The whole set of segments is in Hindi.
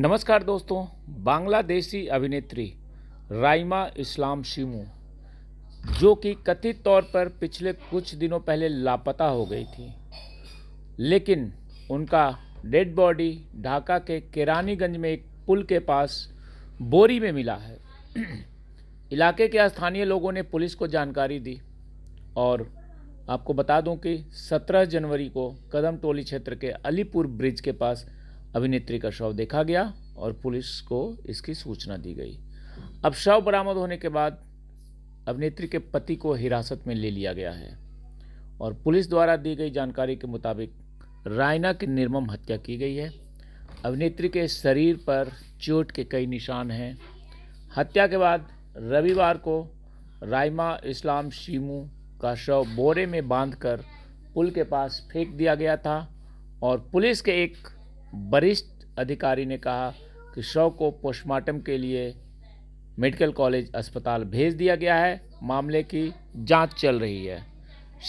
नमस्कार दोस्तों बांग्लादेशी अभिनेत्री राइमा इस्लाम शिमू जो कि कथित तौर पर पिछले कुछ दिनों पहले लापता हो गई थी लेकिन उनका डेड बॉडी ढाका के केरानीगंज में एक पुल के पास बोरी में मिला है इलाके के स्थानीय लोगों ने पुलिस को जानकारी दी और आपको बता दूं कि 17 जनवरी को कदम टोली क्षेत्र के अलीपुर ब्रिज के पास अभिनेत्री का शव देखा गया और पुलिस को इसकी सूचना दी गई अब शव बरामद होने के बाद अभिनेत्री के पति को हिरासत में ले लिया गया है और पुलिस द्वारा दी गई जानकारी के मुताबिक रायना की निर्मम हत्या की गई है अभिनेत्री के शरीर पर चोट के कई निशान हैं हत्या के बाद रविवार को रायमा इस्लाम शीमू का शव बोरे में बांधकर पुल के पास फेंक दिया गया था और पुलिस के एक वरिष्ठ अधिकारी ने कहा कि शव को पोस्टमार्टम के लिए मेडिकल कॉलेज अस्पताल भेज दिया गया है मामले की जांच चल रही है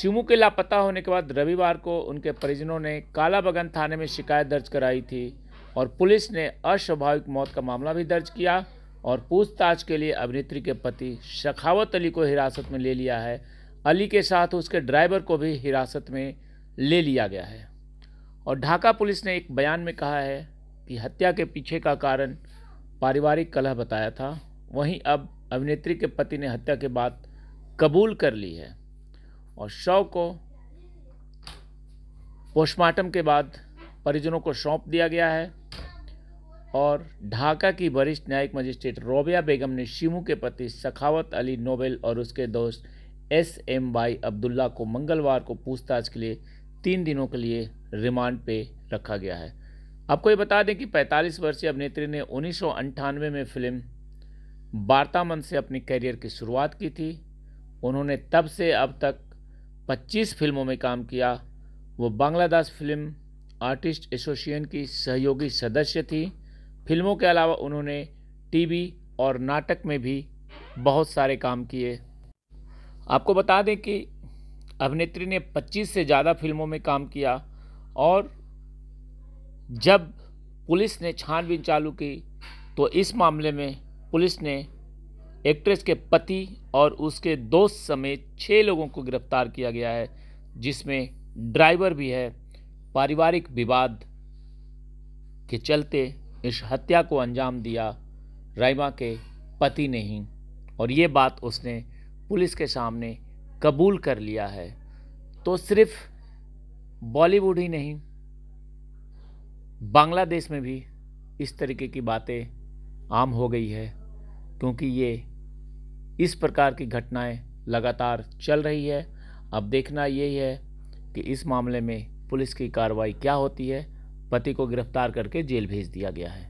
शिमू के लापता होने के बाद रविवार को उनके परिजनों ने कालाबगन थाने में शिकायत दर्ज कराई थी और पुलिस ने अस्वाभाविक मौत का मामला भी दर्ज किया और पूछताछ के लिए अभिनेत्री के पति शखावत अली को हिरासत में ले लिया है अली के साथ उसके ड्राइवर को भी हिरासत में ले लिया गया है और ढाका पुलिस ने एक बयान में कहा है कि हत्या के पीछे का कारण पारिवारिक कलह बताया था वहीं अब अभिनेत्री के पति ने हत्या के बाद कबूल कर ली है और शव को पोस्टमार्टम के बाद परिजनों को सौंप दिया गया है और ढाका की वरिष्ठ न्यायिक मजिस्ट्रेट रोबिया बेगम ने शिमू के पति सखावत अली नोबेल और उसके दोस्त एस एम वाई अब्दुल्ला को मंगलवार को पूछताछ के लिए तीन दिनों के लिए रिमांड पे रखा गया है आपको ये बता दें कि 45 वर्षीय अभिनेत्री ने उन्नीस में फिल्म वार्तामन से अपनी करियर की शुरुआत की थी उन्होंने तब से अब तक 25 फिल्मों में काम किया वो बांग्लादेश फिल्म आर्टिस्ट एसोसिएशन की सहयोगी सदस्य थी फिल्मों के अलावा उन्होंने टीवी और नाटक में भी बहुत सारे काम किए आपको बता दें कि अभिनेत्री ने 25 से ज़्यादा फिल्मों में काम किया और जब पुलिस ने छानबीन चालू की तो इस मामले में पुलिस ने एक्ट्रेस के पति और उसके दोस्त समेत छः लोगों को गिरफ्तार किया गया है जिसमें ड्राइवर भी है पारिवारिक विवाद के चलते इस हत्या को अंजाम दिया राइमा के पति ने ही और ये बात उसने पुलिस के सामने कबूल कर लिया है तो सिर्फ बॉलीवुड ही नहीं बांग्लादेश में भी इस तरीके की बातें आम हो गई है क्योंकि ये इस प्रकार की घटनाएं लगातार चल रही है अब देखना यही है कि इस मामले में पुलिस की कार्रवाई क्या होती है पति को गिरफ्तार करके जेल भेज दिया गया है